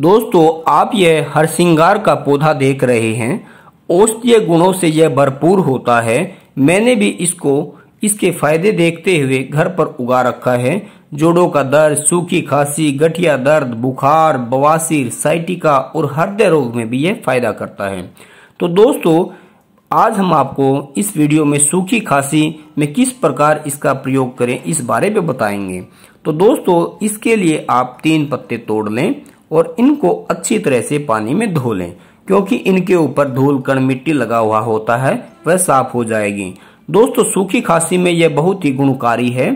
दोस्तों आप यह हर का पौधा देख रहे हैं औषधीय गुणों से यह भरपूर होता है मैंने भी इसको इसके फायदे देखते हुए घर पर उगा रखा है जोड़ों का दर्द सूखी खांसी गठिया दर्द बुखार बवासीर साइटिका और हृदय रोग में भी यह फायदा करता है तो दोस्तों आज हम आपको इस वीडियो में सूखी खांसी में किस प्रकार इसका प्रयोग करें इस बारे में बताएंगे तो दोस्तों इसके लिए आप तीन पत्ते तोड़ लें और इनको अच्छी तरह से पानी में धो लें क्योंकि इनके ऊपर धूल कण मिट्टी लगा हुआ होता है वह साफ हो जाएगी दोस्तों सूखी खांसी में यह बहुत ही गुणकारी है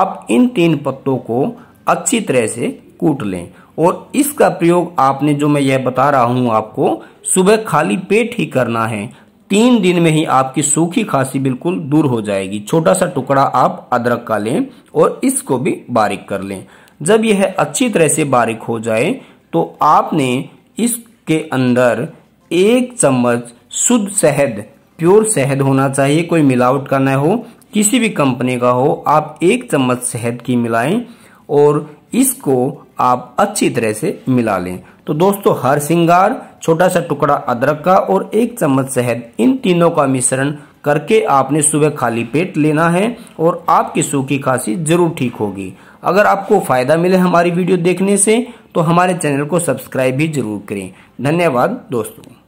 आप इन तीन पत्तों को अच्छी तरह से कूट लें और इसका प्रयोग आपने जो मैं यह बता रहा हूँ आपको सुबह खाली पेट ही करना है तीन दिन में ही आपकी सूखी खांसी बिल्कुल दूर हो जाएगी छोटा सा टुकड़ा आप अदरक का लें और इसको भी बारीक कर लें जब यह अच्छी तरह से बारीक हो जाए तो आपने इसके अंदर एक चम्मच शुद्ध शहद प्योर शहद होना चाहिए कोई मिलावट का ना हो किसी भी कंपनी का हो आप एक चम्मच शहद की मिलाएं और इसको आप अच्छी तरह से मिला लें तो दोस्तों हर सिंगार छोटा सा टुकड़ा अदरक का और एक चम्मच शहद इन तीनों का मिश्रण करके आपने सुबह खाली पेट लेना है और आपकी सूखी खांसी जरूर ठीक होगी अगर आपको फ़ायदा मिले हमारी वीडियो देखने से तो हमारे चैनल को सब्सक्राइब भी जरूर करें धन्यवाद दोस्तों